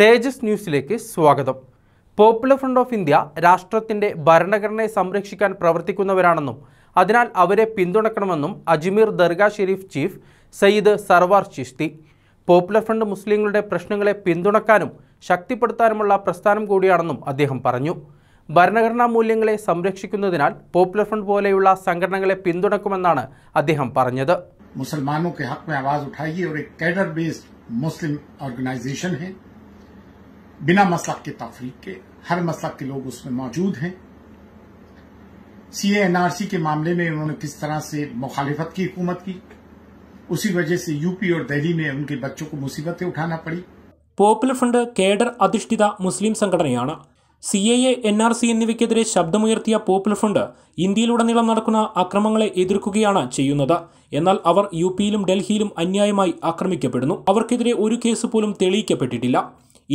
തേജസ് ന്യൂസിലേക്ക് സ്വാഗതം popular front of India രാഷ്ട്രത്തിൻ്റെ ഭരണഘടനയെ സംരക്ഷിക്കാൻ പ്രവർത്തിക്കുന്നവരാണെന്നും അതിനാൽ അവരെ പിന്തുണക്കണമെന്നും Ajmer Dargah Sharif chief Syed Sarwar Chishti popular front മുസ്ലിങ്ങളുടെ പ്രശ്നങ്ങളെ പിന്തുണക്കാനും ശക്തിപ്പെടുത്താനുമുള്ള പ്രസ്ഥാനം കൂടിയാണെന്നും അദ്ദേഹം പറഞ്ഞു ഭരണഘടനാ മൂല്യങ്ങളെ സംരക്ഷിക്കുന്നതിനാൽ പോപ്പുലർ ഫ്രണ്ട് പോലെയുള്ള സംഘടനകളെ പിന്തുണക്കുമെന്നാണ് അദ്ദേഹം പറഞ്ഞത് മുസൽമാനോ ഹക്ക് മേ ആവാസ് ഉഠായി ഒരു കേഡർ ബേസ്ഡ് മുസ്ലിം ഓർഗനൈസേഷൻ बिना मसलक के तफरीक के हर मसलक के लोग उसमें मौजूद हैं सी एन आर सी के मामले में उन्होंने किस तरह से मुखालिफत की हुकूमत की उसी वजह से यूपी और दिल्ली में उनके बच्चों को मुसीबतें उठाना पड़ी പോപ്പുലർ ഫ്രണ്ട് കേഡർ അധിഷ്ഠിത മുസ്ലിം സംഘടനയാണ് C A A N R C എന്നിവയ്ക്കെതിരെ ശബ്ദമുയർത്തിയ പോപ്പുലർ ഫ്രണ്ട് ഇന്ത്യയിലുടനീളം നടക്കുന്ന അക്രമങ്ങളെ എതിർക്കുകയാണ് ചെയ്യുന്നത് എന്നാൽ അവർ യു പിയിലും ഡൽഹിയിലും അന്യായമായി ആക്രമിക്കപ്പെടുന്നു അവർക്കെതിരെ ഒരു കേസ് പോലും തെളിയിക്കപ്പെട്ടിട്ടില്ല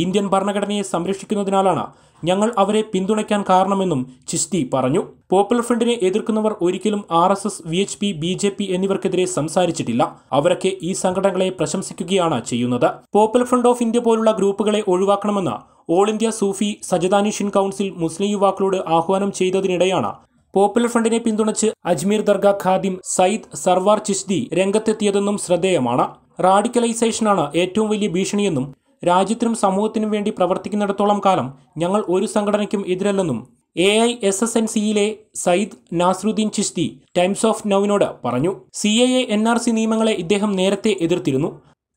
ഇന്ത്യൻ ഭരണഘടനയെ സംരക്ഷിക്കുന്നതിനാലാണ് ഞങ്ങൾ അവരെ പിന്തുണയ്ക്കാൻ കാരണമെന്നും ചിസ്തി പറഞ്ഞു പോപ്പുലർ ഫ്രണ്ടിനെ എതിർക്കുന്നവർ ഒരിക്കലും R S S V H P B J P എന്നിവർക്കെതിരെ സംസാരിച്ചിട്ടില്ല അവരൊക്കെ ഈ സംഘടനകളെ പ്രശംസിക്കുകയാണ് ചെയ്യുന്നത് പോപ്പുലർ ഫ്രണ്ട് ഓഫ് ഇന്ത്യ പോലുള്ള ഗ്രൂപ്പുകളെ ഒഴിവാക്കണമെന്ന് all India Sufi Sajjadanashin council മുസ്ലിം യുവാക്കളോട് ആഹ്വാനം ചെയ്തതിനിടെയാണ് പോപ്പുലർ ഫ്രണ്ടിനെ പിന്തുണച്ച് അജ്മീർ ദർഗ ഖാദിം സയ്യിദ് സർവാർ ചിസ്തി രംഗത്തെത്തിയതെന്നും ശ്രദ്ധേയമാണ് റാഡിക്കലൈസേഷനാണ് ഏറ്റവും വലിയ ഭീഷണിയെന്നും രാജ്യത്തിനും സമൂഹത്തിനും വേണ്ടി പ്രവർത്തിക്കുന്നിടത്തോളം കാലം ഞങ്ങൾ ഒരു സംഘടനയ്ക്കും എതിരല്ലെന്നും A I S S N സിയിലെ സയ്യിദ് നാസറുദ്ദീൻ ചിസ്തി ടൈംസ് ഓഫ് നൌവിനോട് പറഞ്ഞു C A N R C നിയമങ്ങളെ ഇദ്ദേഹം നേരത്തെ എതിർത്തിരുന്നു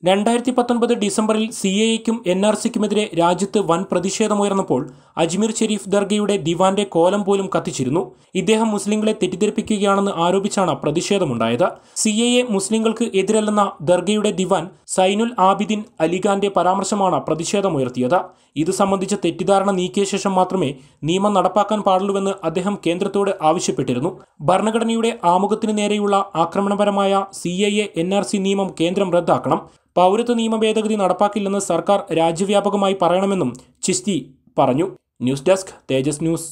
രണ്ടായിരത്തി പത്തൊൻപത് ഡിസംബറിൽ സി എക്കും എൻ ആർ സിക്കുമെതിരെ രാജ്യത്ത് വൻ പ്രതിഷേധമുയർന്നപ്പോൾ അജ്മീർ ഷെരീഫ് ദർഗയുടെ ദിവാന്റെ കോലം പോലും കത്തിച്ചിരുന്നു ഇദ്ദേഹം മുസ്ലിങ്ങളെ തെറ്റിദ്ധരിപ്പിക്കുകയാണെന്ന് ആരോപിച്ചാണ് പ്രതിഷേധമുണ്ടായത് സി എ മുസ്ലിങ്ങൾക്ക് എതിരല്ലെന്ന ദർഗയുടെ ദിവാൻ സൈനുൽ ആബിദിൻ അലിഖാന്റെ പരാമർശമാണ് പ്രതിഷേധമുയർത്തിയത് ഇത് സംബന്ധിച്ച തെറ്റിദ്ധാരണ നീക്കിയ ശേഷം മാത്രമേ നിയമം നടപ്പാക്കാൻ പാടുള്ളൂവെന്ന് അദ്ദേഹം കേന്ദ്രത്തോട് ആവശ്യപ്പെട്ടിരുന്നു ഭരണഘടനയുടെ ആമുഖത്തിന് നേരെയുള്ള ആക്രമണപരമായ C A N R C നിയമം കേന്ദ്രം റദ്ദാക്കണം പൗരത്വ നിയമ ഭേദഗതി നടപ്പാക്കില്ലെന്ന് സർക്കാർ രാജ്യവ്യാപകമായി പറയണമെന്നും ചിസ്തി പറഞ്ഞു ന്യൂസ് ഡെസ്ക് തേജസ് ന്യൂസ്